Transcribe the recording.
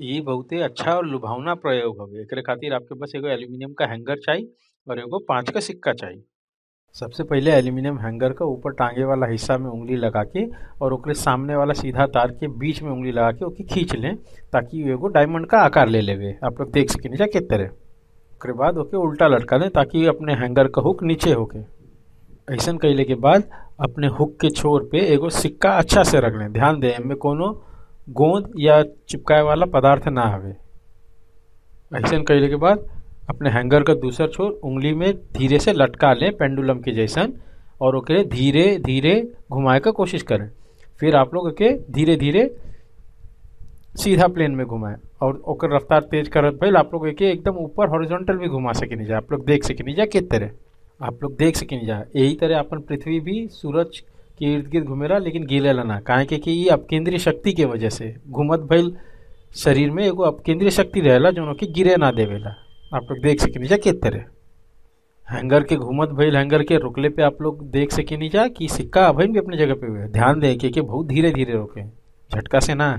ये बहुत ही अच्छा और लुभावना प्रयोग हो एक खातिर आपके पास एगो एल्यूमिनियम का हैंगर चाहिए और एगो पाँच का सिक्का चाहिए सबसे पहले एल्यूमिनियम हैंगर का ऊपर टांगे वाला हिस्सा में उंगली लगा के और ओकरे सामने वाला सीधा तार के बीच में उंगली लगा के ओके खींच लें ताकि एगो डायमंड का आकार ले लेवे आप लोग देख सके नीचे के तरह ओकरे बाद ओके उल्टा लटका दें ताकि अपने हैंगर का हुक नीचे होके ऐसा कैले के बाद अपने हुक के छोर पे एगो सिक्का अच्छा से रख लें ध्यान दें में कोनो गोंद या चिपकाए वाला पदार्थ ना आवे ऐसा कहले के बाद अपने हैंगर का दूसरा छोर उंगली में धीरे से लटका लें पेंडुलम के जैसा और ओके धीरे धीरे घुमाए का कोशिश करें फिर आप लोग ओके धीरे धीरे सीधा प्लेन में घुमाएं और ओकर रफ्तार तेज कर भइल आप लोग एक एकदम ऊपर हॉरिजॉन्टल भी घुमा सके नहीं जाए आप लोग देख सके नहीं जाए किस तरह आप लोग देख सके नहीं जाए यही तरह अपन पृथ्वी भी सूरज कि इर्द गिर्द घुमेरा लेकिन गीले ना कहे के कि ये अपकेंद्रीय शक्ति के वजह से घूमत भइल शरीर में एगो अपकेंद्रीय शक्ति रहेला जो कि गिरे ना देवेला आप लोग देख सके नहीं जा के तरह हैंगर के घूमत भइल हैंगर के रुकले पे आप लोग देख सके नहीं जा कि सिक्का अभी भी अपने जगह पे हुए ध्यान दें कि बहुत धीरे धीरे रोके झटका से ना